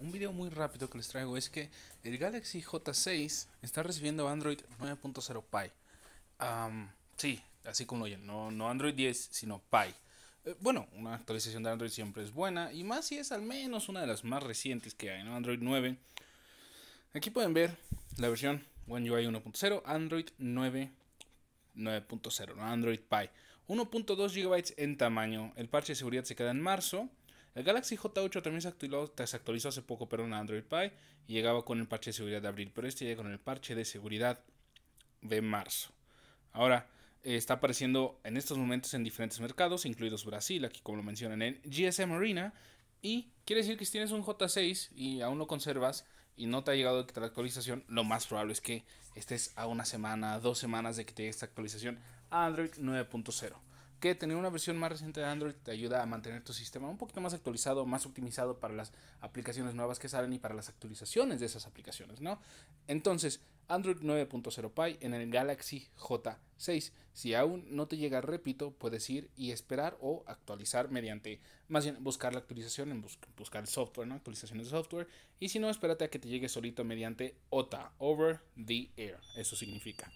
un video muy rápido que les traigo es que el Galaxy J6 está recibiendo Android 9.0 Pie. sí, así como oyen, no, Android 10, sino Pie. Eh, bueno, una actualización de Android siempre es buena, y más si es al menos una de las más recientes que hay, en Android 9. Aquí pueden ver la versión One UI 1.0, Android 9. 9.0, Android Pie. 1.2 GB en tamaño. El parche de seguridad se queda en marzo. El Galaxy J8 también se actualizó, hace poco pero en Android Pie y llegaba con el parche de seguridad de abril, pero este llega con el parche de seguridad de marzo. Ahora, eh, está apareciendo en estos momentos en diferentes mercados, incluidos Brasil, aquí como lo mencionan en GSM Arena. Y quiere decir que si tienes un J6 y aún lo conservas y no te ha llegado la actualización, lo más probable es que estés a una semana, dos semanas de que te llegue esta actualización a Android 9.0 que tener una versión más reciente de Android te ayuda a mantener tu sistema un poquito más actualizado, más optimizado para las aplicaciones nuevas que salen y para las actualizaciones de esas aplicaciones, ¿no? Entonces, Android 9.0 pi en el Galaxy J6. Si aún no te llega, repito, puedes ir y esperar o actualizar mediante, más bien buscar la actualización, en buscar el software, ¿no? Actualizaciones de software. Y si no, espérate a que te llegue solito mediante OTA, Over the Air. Eso significa.